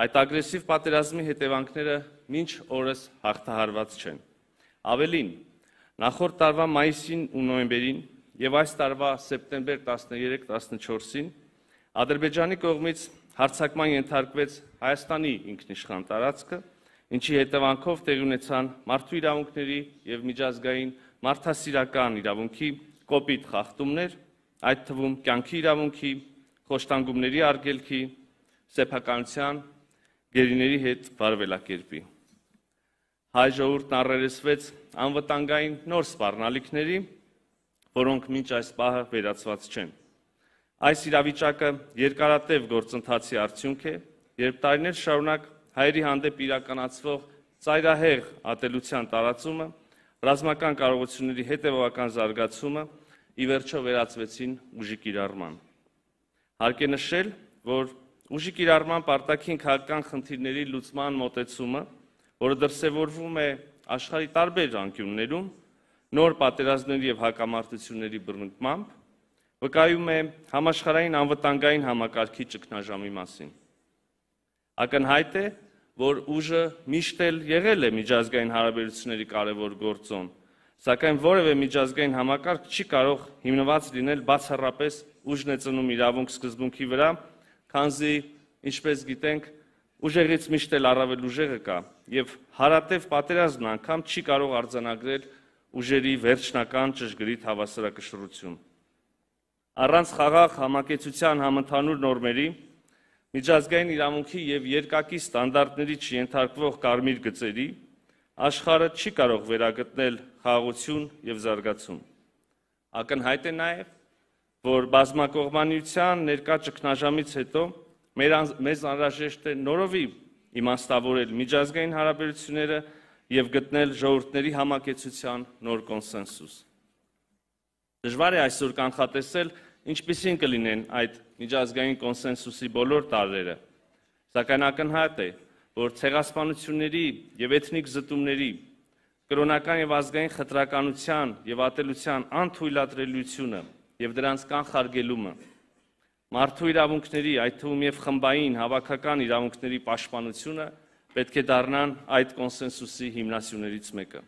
Այդ ագրեսիվ պատերազմի հետևանքները մինչ օրս հաղթահարված չեն։ Ավելին, նախորդ տարվա մայիսին ու նոյեմբերին եւ այս տարվա սեպտեմբեր 13-14-ին Ադրբեջանի կողմից հարցակման ենթարկվեց Հայաստանի ինքնիշխան տարածքը, ինչի հետևանքով տեղի ունեցան մարդու իրավունքների եւ միջազգային մարդասիրական իրավունքի կոպիտ խախտումներ, այդ թվում կյանքի իրավունքի, խոշտանգումների արգելքի, սեփականության գերիների հետ վարվելակերպի։ Հայ ժողովուրդն առերեսվեց անվտանգային նոր սպառնալիքների, որոնք մինչ այս պահը վերացված չեն։ Այս իրավիճակը երկարատև գործընթացի արդյունք է, երբ տարիներ շարունակ հայերի հանդեպ իրականացվող ծայրահեղ ատելության տարածումը, ռազմական կարողությունների հետևողական զարգացումը ի վերջո վերածվեցին ուժի կիրառման։ Հարկ է նշել, որ Ուշի կիրառման պարտակին քաղաքական խնդիրների լուծման մոտեցումը, որը դրսևորվում է աշխարհի տարբեր անկյուններում, նոր պատերազմների եւ հակամարտությունների բռնկմամբ, վկայում է համաշխարհային անվտանգային համակարգի ճգնաժամի մասին։ Ակնհայտ է, որ ուժը միշտ էլ եղել է միջազգային հարաբերությունների կարևոր գործոն, սակայն որևէ միջազգային համակարգ չի կարող հիմնված լինել բացառապես ուժն է ծնում իրավունք սկզբունքի վրա Քանզի, ինչպես գիտենք, ուժեղից միշտ էլ առավել ուժեղը կա եւ հարատև պատերազմն անգամ չի կարող արձանագրել ուժերի վերջնական ճշգրիտ հավասարակշռություն։ Առանց խաղաղ համակեցության համընդհանուր նորմերի միջազգային իրավունքի եւ երկակի ստանդարտների չենթարկվող կարմիր գծերի աշխարհը չի կարող վերագտնել խաղաղություն եւ զարգացում։ Ակնհայտ է նաեւ, որ բազմակողմանության ներկա ճգնաժամից հետո մեր մեզ անհրաժեշտ է նորովի իմաստավորել միջազգային հարաբերությունները եւ գտնել ժողովրդների համակեցության նոր կոնսենսուս։ Դժվար է այսօր կանխատեսել ինչպիսին կլինեն այդ միջազգային կոնսենսուսի բոլոր տարրերը։ Սակայն ակնհայտ է, որ ցեղասպանությունների եւ էթնիկ զտումների կրոնական եւ ազգային խտրականության եւ ատելության անթույլատրելիությունը եւ դրանց կանխարգելումը Մարդու իրավունքների, այդ թվում եւ խմբային հավաքական իրավունքների պաշտպանությունը պետք է դառնան այդ կոնսենսուսի հիմնասյուներից մեկը։